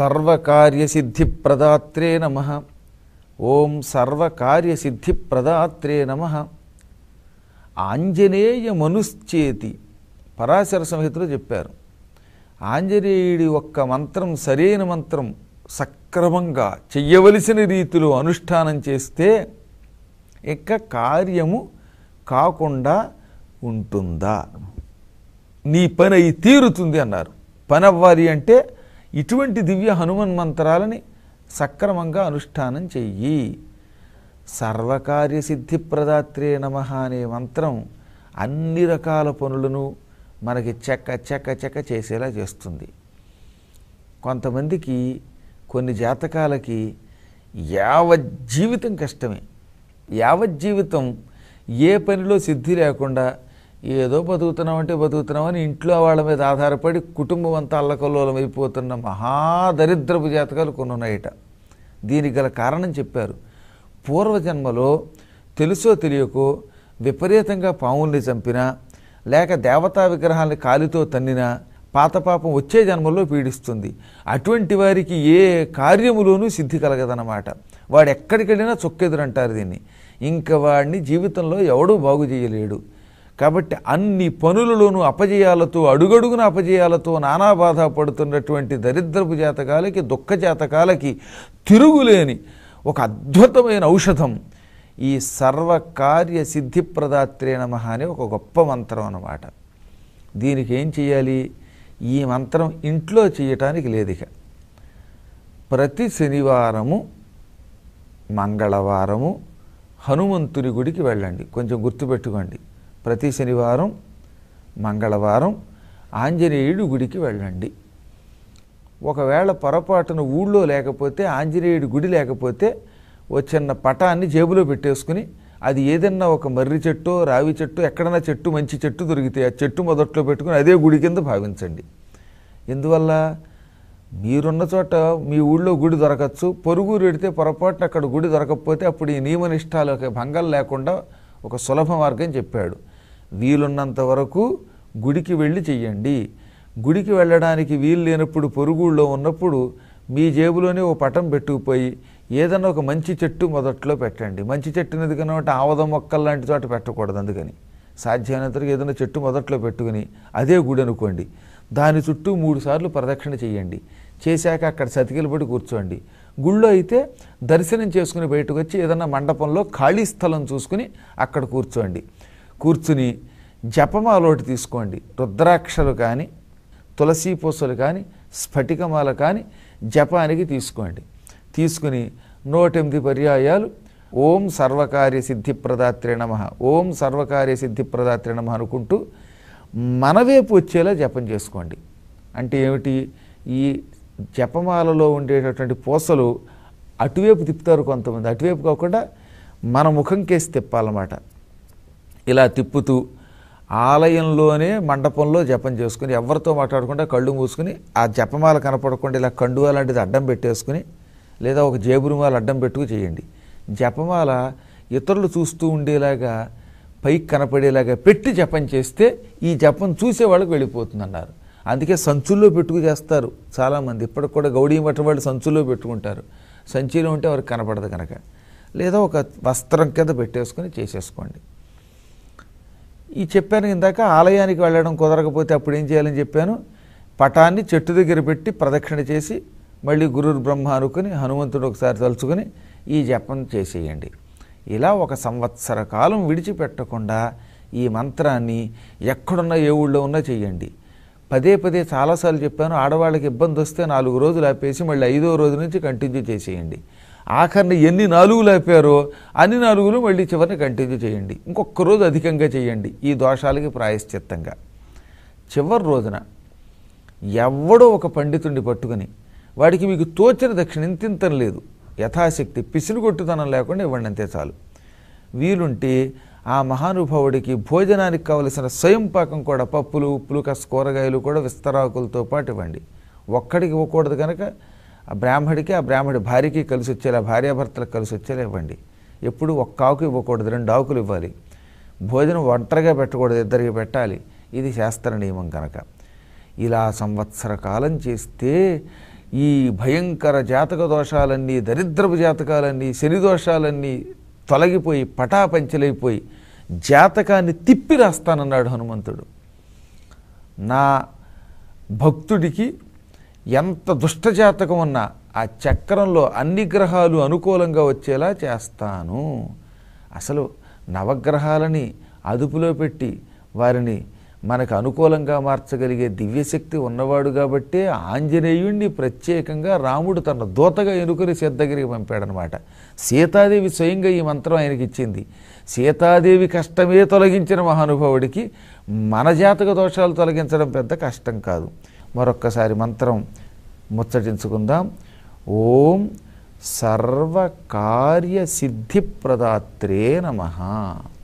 సర్వకార్యసిద్ధిప్రదాత్రే నమ ఓం సర్వకార్యసిద్ధిప్రదాత్రే నమ ఆంజనేయ మనుశ్చేతి పరాశర సంహితలో చెప్పారు ఆంజనేయుడి ఒక్క మంత్రం సరైన మంత్రం సక్రమంగా చెయ్యవలసిన రీతిలో అనుష్ఠానం చేస్తే ఇక కార్యము కాకుండా ఉంటుందా నీ పని అయి తీరుతుంది అన్నారు పని అవ్వాలి అంటే ఇటువంటి దివ్య హనుమన్ మంత్రాలని సక్రమంగా అనుష్ఠానం చెయ్యి సర్వకార్యసిద్ధిప్రదాత్రే నమ అనే మంత్రం అన్ని రకాల పనులను మనకి చెక్క చెక్క చెక్క చేసేలా చేస్తుంది కొంతమందికి కొన్ని జాతకాలకి యావజ్జీవితం కష్టమే యావజ్జీవితం ఏ పనిలో సిద్ధి లేకుండా ఏదో బతుకుతున్నామంటే బతుకుతున్నామని ఇంట్లో వాళ్ళ మీద ఆధారపడి కుటుంబం అంతా అల్లకల్లోలం అయిపోతున్న మహాదరిద్రపు జాతకాలు కొన్ని ఉన్నాయట దీనికి గల కారణం చెప్పారు పూర్వజన్మలో తెలుసో తెలియకో విపరీతంగా పావుల్ని చంపినా లేక దేవతా విగ్రహాల్ని కాలితో తన్నినా పాపం వచ్చే జన్మల్లో పీడిస్తుంది అటువంటి వారికి ఏ కార్యములోనూ సిద్ధి కలగదన్నమాట వాడు ఎక్కడికి వెళ్ళినా చొక్కెదురంటారు దీన్ని ఇంకా వాడిని జీవితంలో ఎవడూ బాగు చేయలేడు కాబట్టి అన్ని పనులలోనూ అపజయాలతో అడుగడుగున అపజయాలతో నానా బాధ పడుతున్నటువంటి దరిద్రపు జాతకాలకి దుఃఖ జాతకాలకి తిరుగులేని ఒక అద్భుతమైన ఔషధం ఈ సర్వకార్య సిద్ధిప్రదాత్రే నమ అనే ఒక గొప్ప మంత్రం అన్నమాట దీనికి ఏం చేయాలి ఈ మంత్రం ఇంట్లో చేయటానికి లేదిక ప్రతి శనివారము మంగళవారము హనుమంతుని గుడికి వెళ్ళండి కొంచెం గుర్తుపెట్టుకోండి ప్రతి శనివారం మంగళవారం ఆంజనేయుడి గుడికి వెళ్ళండి ఒకవేళ పొరపాటున ఊళ్ళో లేకపోతే ఆంజనేయుడి గుడి లేకపోతే ఓ చిన్న పటాన్ని జేబులో పెట్టేసుకుని అది ఏదన్నా ఒక మర్రి చెట్టు రావి చెట్టు ఎక్కడన్నా చెట్టు మంచి చెట్టు దొరికితే ఆ చెట్టు మొదట్లో పెట్టుకుని అదే గుడి కింద భావించండి ఎందువల్ల మీరున్న చోట మీ ఊళ్ళో గుడి దొరకచ్చు పొరుగురు రెడితే పొరపాటున అక్కడ గుడి దొరకకపోతే అప్పుడు ఈ నియమనిష్టాల భంగం లేకుండా ఒక సులభ మార్గం చెప్పాడు వీలున్నంత వరకు గుడికి వెళ్ళి చెయ్యండి గుడికి వెళ్ళడానికి వీలు లేనప్పుడు పొరుగుళ్ళో ఉన్నప్పుడు మీ జేబులోనే ఓ పటం పెట్టుకుపోయి ఏదైనా ఒక మంచి చెట్టు మొదట్లో పెట్టండి మంచి చెట్టుని ఎందుకనంటే ఆవద మొక్కలు లాంటి చోట పెట్టకూడదు అందుకని సాధ్యమైనంతవరకు ఏదైనా చెట్టు మొదట్లో పెట్టుకుని అదే గుడి అనుకోండి దాని చుట్టూ మూడు సార్లు ప్రదక్షిణ చేయండి చేశాక అక్కడ పడి కూర్చోండి గుళ్ళో అయితే దర్శనం చేసుకుని బయటకు వచ్చి ఏదైనా మండపంలో ఖాళీ స్థలం చూసుకుని అక్కడ కూర్చోండి కూర్చుని జపమాలోటి తీసుకోండి రుద్రాక్షలు కానీ తులసీ పూసలు కానీ స్ఫటికమాల కానీ జపానికి తీసుకోండి తీసుకుని నూటెనిమిది పర్యాయాలు ఓం సర్వకార్య సిద్ధిప్రదాత్రి నమ ఓం సర్వకార్య సిద్ధిప్రదాత్రి నమ అనుకుంటూ మనవేపు వచ్చేలా జపం చేసుకోండి అంటే ఏమిటి ఈ జపమాలలో ఉండేటటువంటి పూసలు అటువైపు తిప్పుతారు కొంతమంది అటువైపు కాకుండా మన ముఖం కేసి తిప్పాలన్నమాట ఇలా తిప్పుతూ ఆలయంలోనే మండపంలో జపం చేసుకుని ఎవరితో మాట్లాడకుండా కళ్ళు మూసుకుని ఆ జపమాల కనపడకుండా ఇలా కండువ లాంటిది అడ్డం పెట్టేసుకుని లేదా ఒక జేబురుమాల అడ్డం పెట్టుకు చేయండి జపమాల ఇతరులు చూస్తూ ఉండేలాగా పైకి కనపడేలాగా పెట్టి జపం చేస్తే ఈ జపం చూసే వాళ్ళకి వెళ్ళిపోతుందన్నారు అందుకే సంచుల్లో పెట్టుకు చేస్తారు చాలామంది ఇప్పటికి కూడా గౌడీ మఠం వాళ్ళు సంచుల్లో పెట్టుకుంటారు సంచిలో ఉంటే వారికి కనపడదు కనుక లేదా ఒక వస్త్రం కింద పెట్టేసుకొని చేసేసుకోండి ఈ చెప్పాను ఇందాక ఆలయానికి వెళ్ళడం కుదరకపోతే అప్పుడు ఏం చేయాలని చెప్పాను పటాన్ని చెట్టు దగ్గర పెట్టి ప్రదక్షిణ చేసి మళ్ళీ గురు బ్రహ్మ అనుకుని హనుమంతుడు ఒకసారి తలుచుకుని ఈ జపం చేసేయండి ఇలా ఒక సంవత్సర కాలం విడిచిపెట్టకుండా ఈ మంత్రాన్ని ఎక్కడున్నా ఏ ఊళ్ళో ఉన్నా చేయండి పదే పదే చాలాసార్లు చెప్పాను ఆడవాళ్ళకి ఇబ్బంది వస్తే నాలుగు రోజులు ఆపేసి మళ్ళీ ఐదో రోజు నుంచి కంటిన్యూ చేసేయండి ఆఖరిని ఎన్ని నాలుగు లేపారో అన్ని నాలుగులు మళ్ళీ చివరిని కంటిన్యూ చేయండి ఇంకొక రోజు అధికంగా చేయండి ఈ దోషాలకి ప్రాయశ్చిత్తంగా చివరి రోజున ఎవడో ఒక పండితుడిని పట్టుకుని వాడికి మీకు తోచిన దక్షిణ ఇంతింతం లేదు యథాశక్తి పిసిని కొట్టుతనం లేకుండా ఇవ్వండి అంతే చాలు వీలుంటే ఆ మహానుభావుడికి భోజనానికి కావలసిన స్వయం పాకం కూడా పప్పులు ఉప్పులు కాస్త కూరగాయలు కూడా విస్తరాకులతో పాటు ఇవ్వండి ఒక్కడికి ఇవ్వకూడదు కనుక ఆ బ్రాహ్మడికి ఆ బ్రాహ్మడి భార్యకి కలిసి వచ్చేలా భార్యాభర్తలకు కలిసి వచ్చేలా ఇవ్వండి ఎప్పుడు ఒక్క ఆకు ఇవ్వకూడదు రెండు ఆకులు ఇవ్వాలి భోజనం ఒంటరిగా పెట్టకూడదు ఇద్దరికి పెట్టాలి ఇది శాస్త్ర నియమం కనుక ఇలా సంవత్సర కాలం చేస్తే ఈ భయంకర జాతక దోషాలన్నీ దరిద్రపు జాతకాలన్నీ శని దోషాలన్నీ తొలగిపోయి పటాపంచలైపోయి జాతకాన్ని తిప్పి రాస్తానన్నాడు హనుమంతుడు నా భక్తుడికి ఎంత దుష్టజాతకం ఉన్నా ఆ చక్రంలో అన్ని గ్రహాలు అనుకూలంగా వచ్చేలా చేస్తాను అసలు నవగ్రహాలని అదుపులో పెట్టి వారిని మనకు అనుకూలంగా మార్చగలిగే దివ్యశక్తి ఉన్నవాడు కాబట్టి ఆంజనేయుణ్ణి ప్రత్యేకంగా రాముడు తన దూతగా ఎనుకొని సీత దగ్గరికి పంపాడనమాట సీతాదేవి స్వయంగా ఈ మంత్రం ఆయనకి ఇచ్చింది సీతాదేవి కష్టమే తొలగించిన మహానుభావుడికి మన జాతక దోషాలు తొలగించడం పెద్ద కష్టం కాదు మరొక్కసారి మంత్రం ముచ్చటించుకుందాం ఓం సర్వకార్య సిద్ధిప్రదాత్రే నమ